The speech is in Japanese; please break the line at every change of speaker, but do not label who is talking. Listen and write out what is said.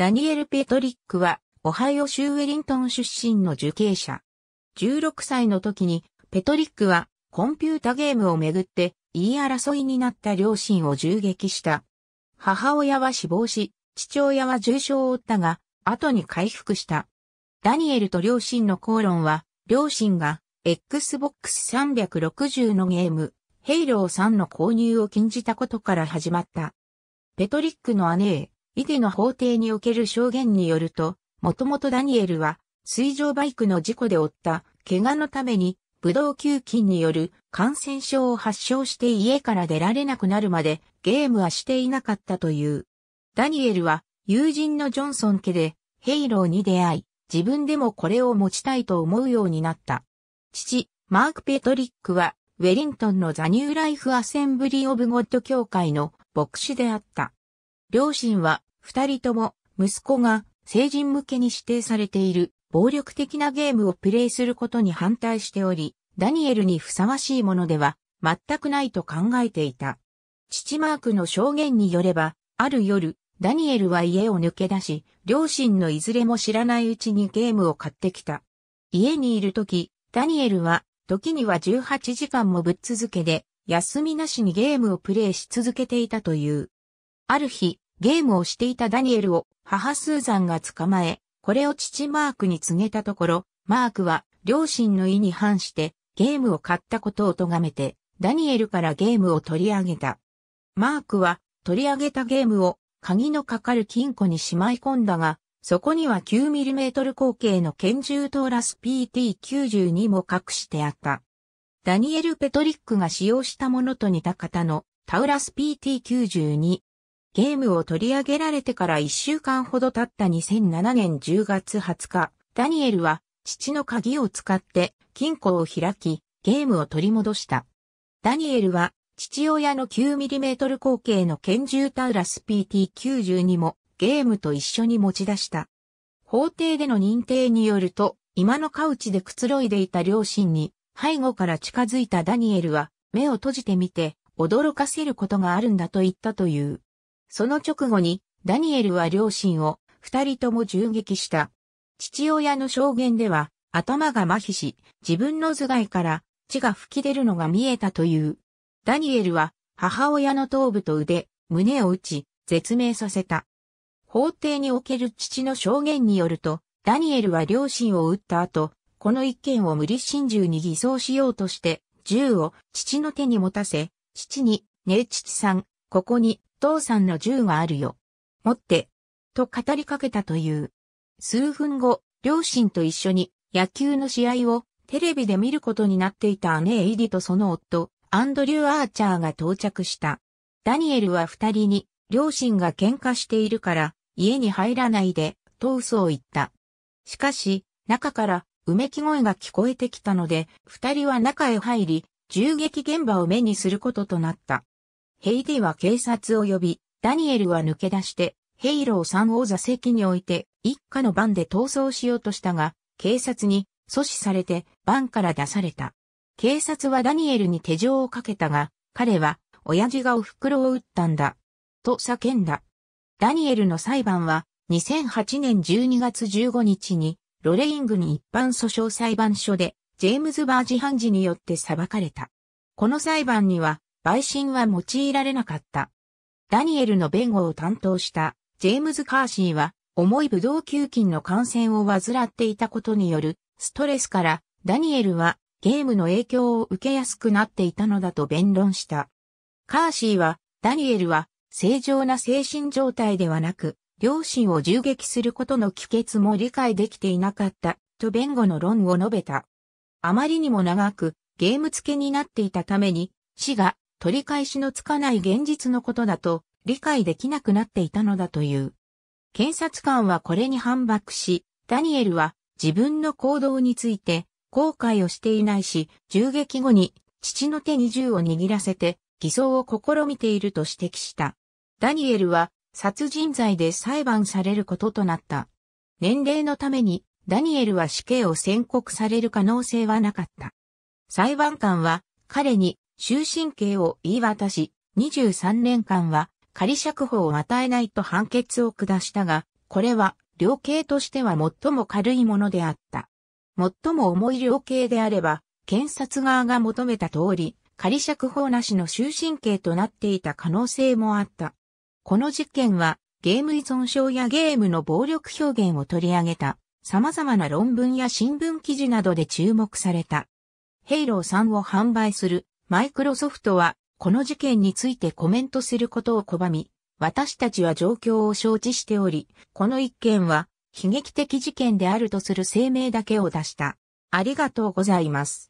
ダニエル・ペトリックは、オハイオ州ウェリントン出身の受刑者。16歳の時に、ペトリックは、コンピュータゲームをめぐって、言い争いになった両親を銃撃した。母親は死亡し、父親は重傷を負ったが、後に回復した。ダニエルと両親の口論は、両親が、Xbox 360のゲーム、ヘイロー3の購入を禁じたことから始まった。ペトリックの姉、イデの法廷における証言によると、もともとダニエルは、水上バイクの事故で負った怪我のために、ブドウ球菌による感染症を発症して家から出られなくなるまでゲームはしていなかったという。ダニエルは友人のジョンソン家でヘイローに出会い、自分でもこれを持ちたいと思うようになった。父、マーク・ペトリックはウェリントンのザニューライフ・アセンブリー・オブ・ゴッド教会の牧師であった。両親は二人とも息子が成人向けに指定されている暴力的なゲームをプレイすることに反対しており、ダニエルにふさわしいものでは全くないと考えていた。父マークの証言によれば、ある夜、ダニエルは家を抜け出し、両親のいずれも知らないうちにゲームを買ってきた。家にいる時、ダニエルは、時には18時間もぶっ続けで、休みなしにゲームをプレイし続けていたという。ある日、ゲームをしていたダニエルを母スーザンが捕まえ、これを父マークに告げたところ、マークは両親の意に反してゲームを買ったことを咎めて、ダニエルからゲームを取り上げた。マークは取り上げたゲームを鍵のかかる金庫にしまい込んだが、そこには 9mm 口径の拳銃トーラス PT92 も隠してあった。ダニエル・ペトリックが使用したものと似た型のタウラス PT92 ゲームを取り上げられてから1週間ほど経った2007年10月20日、ダニエルは父の鍵を使って金庫を開き、ゲームを取り戻した。ダニエルは父親の 9mm 口径の拳銃タウラス PT92 もゲームと一緒に持ち出した。法廷での認定によると、今のカウチでくつろいでいた両親に背後から近づいたダニエルは目を閉じてみて驚かせることがあるんだと言ったという。その直後に、ダニエルは両親を二人とも銃撃した。父親の証言では、頭が麻痺し、自分の頭蓋から血が吹き出るのが見えたという。ダニエルは、母親の頭部と腕、胸を打ち、絶命させた。法廷における父の証言によると、ダニエルは両親を撃った後、この一件を無理心中に偽装しようとして、銃を父の手に持たせ、父に、ねえ父さん、ここに父さんの銃があるよ。持って、と語りかけたという。数分後、両親と一緒に野球の試合をテレビで見ることになっていた姉エディとその夫、アンドリュー・アーチャーが到着した。ダニエルは二人に、両親が喧嘩しているから、家に入らないで、と嘘を言った。しかし、中から、うめき声が聞こえてきたので、二人は中へ入り、銃撃現場を目にすることとなった。ヘイディは警察を呼び、ダニエルは抜け出して、ヘイローさんを座席に置いて、一家の番で逃走しようとしたが、警察に阻止されて、番から出された。警察はダニエルに手錠をかけたが、彼は、親父がお袋を撃ったんだ。と叫んだ。ダニエルの裁判は、2008年12月15日に、ロレイングに一般訴訟裁判所で、ジェームズ・バージ判事によって裁かれた。この裁判には、陪審は用いられなかった。ダニエルの弁護を担当したジェームズ・カーシーは重いブドウ球菌の感染を患っていたことによるストレスからダニエルはゲームの影響を受けやすくなっていたのだと弁論した。カーシーはダニエルは正常な精神状態ではなく両親を銃撃することの帰結も理解できていなかったと弁護の論を述べた。あまりにも長くゲーム付けになっていたために死が取り返しのつかない現実のことだと理解できなくなっていたのだという。検察官はこれに反駁し、ダニエルは自分の行動について後悔をしていないし、銃撃後に父の手に銃を握らせて偽装を試みていると指摘した。ダニエルは殺人罪で裁判されることとなった。年齢のためにダニエルは死刑を宣告される可能性はなかった。裁判官は彼に終身刑を言い渡し、23年間は仮釈放を与えないと判決を下したが、これは量刑としては最も軽いものであった。最も重い量刑であれば、検察側が求めた通り、仮釈放なしの終身刑となっていた可能性もあった。この事件は、ゲーム依存症やゲームの暴力表現を取り上げた、様々な論文や新聞記事などで注目された。ヘイロー3を販売するマイクロソフトは、この事件についてコメントすることを拒み、私たちは状況を承知しており、この一件は、悲劇的事件であるとする声明だけを出した。ありがとうございます。